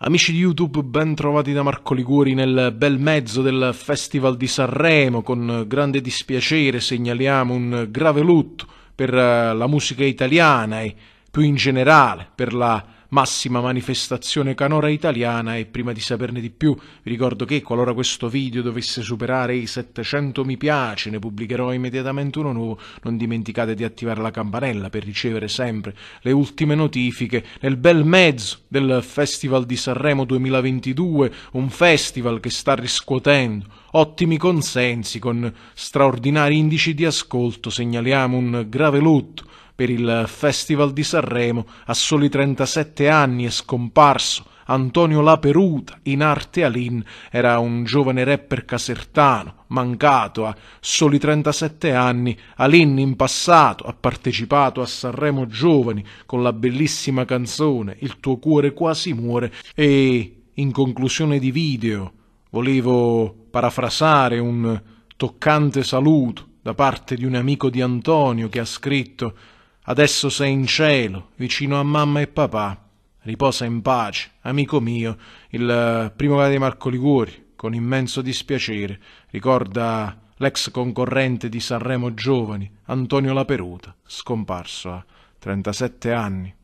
Amici di YouTube, ben trovati da Marco Liguori nel bel mezzo del Festival di Sanremo. Con grande dispiacere segnaliamo un grave lutto per eh, la musica italiana e più in generale per la massima manifestazione canora italiana e prima di saperne di più vi ricordo che qualora questo video dovesse superare i 700 mi piace ne pubblicherò immediatamente uno nuovo, non dimenticate di attivare la campanella per ricevere sempre le ultime notifiche nel bel mezzo del Festival di Sanremo 2022, un festival che sta riscuotendo ottimi consensi con straordinari indici di ascolto, segnaliamo un grave lutto per il Festival di Sanremo, a soli 37 anni è scomparso. Antonio La Peruta, in arte Alin, era un giovane rapper casertano, mancato a soli 37 anni. Alin in passato ha partecipato a Sanremo Giovani con la bellissima canzone Il tuo cuore quasi muore e in conclusione di video volevo parafrasare un toccante saluto da parte di un amico di Antonio che ha scritto Adesso sei in cielo, vicino a mamma e papà. Riposa in pace, amico mio, il eh, primo grado di Marco Liguri, con immenso dispiacere, ricorda l'ex concorrente di Sanremo Giovani, Antonio Laperuta, scomparso a 37 anni.